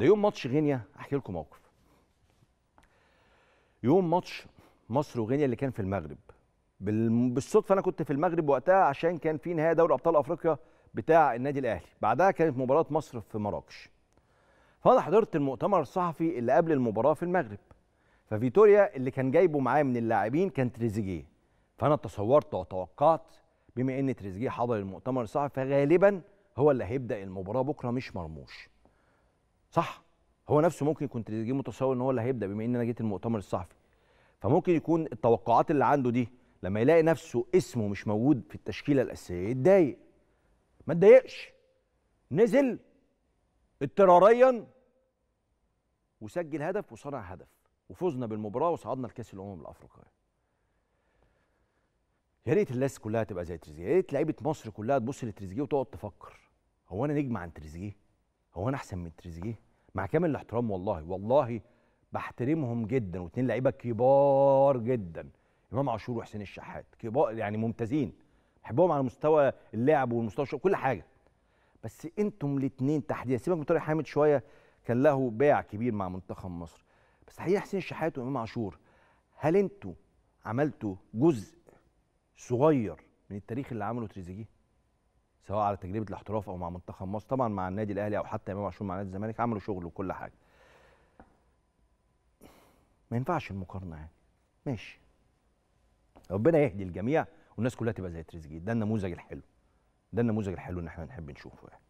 ده يوم ماتش غينيا احكي لكم موقف يوم ماتش مصر وغينيا اللي كان في المغرب بالصدفه انا كنت في المغرب وقتها عشان كان في نهائي دوري ابطال افريقيا بتاع النادي الاهلي بعدها كانت مباراه مصر في مراكش فانا حضرت المؤتمر الصحفي اللي قبل المباراه في المغرب ففيتوريا اللي كان جايبه معاه من اللاعبين كان تريزيجيه فانا تصورت وتوقعت بما ان تريزيجيه حضر المؤتمر الصحفي فغالبا هو اللي هيبدا المباراه بكره مش مرموش صح هو نفسه ممكن يكون تريزيجيه متصور ان هو اللي هيبدا بما ان انا جيت المؤتمر الصحفي فممكن يكون التوقعات اللي عنده دي لما يلاقي نفسه اسمه مش موجود في التشكيله الاساسيه يتضايق ما اتضايقش نزل اضطراريا وسجل هدف وصنع هدف وفزنا بالمباراه وصعدنا لكاس الامم الافريقيه يا ريت الناس كلها تبقى زي تريزيجيه يا ريت لعيبه مصر كلها تبص لتريزيجيه وتقعد تفكر هو انا نجم عن تريزيجيه هو انا احسن من تريزيجيه مع كامل الاحترام والله والله بحترمهم جدا واثنين لعيبه كبار جدا امام عاشور وحسين الشحات كبار يعني ممتازين بحبهم على مستوى اللعب والمستوى كل حاجه بس انتم الاثنين تحديدا سيبك من طارق حامد شويه كان له باع كبير مع منتخب مصر بس تحديدا حسين الشحات وامام عاشور هل انتوا عملتوا جزء صغير من التاريخ اللي عمله تريزيجيه سواء على تجربه الاحتراف او مع منتخب مصر طبعا مع النادي الاهلي او حتى امام عاشور مع نادي الزمالك عملوا شغل وكل حاجه ما ينفعش المقارنه يعني ماشي ربنا يهدي الجميع والناس كلها تبقى زي تريزيجيه ده النموذج الحلو ده النموذج الحلو ان احنا نحب نشوفه يعني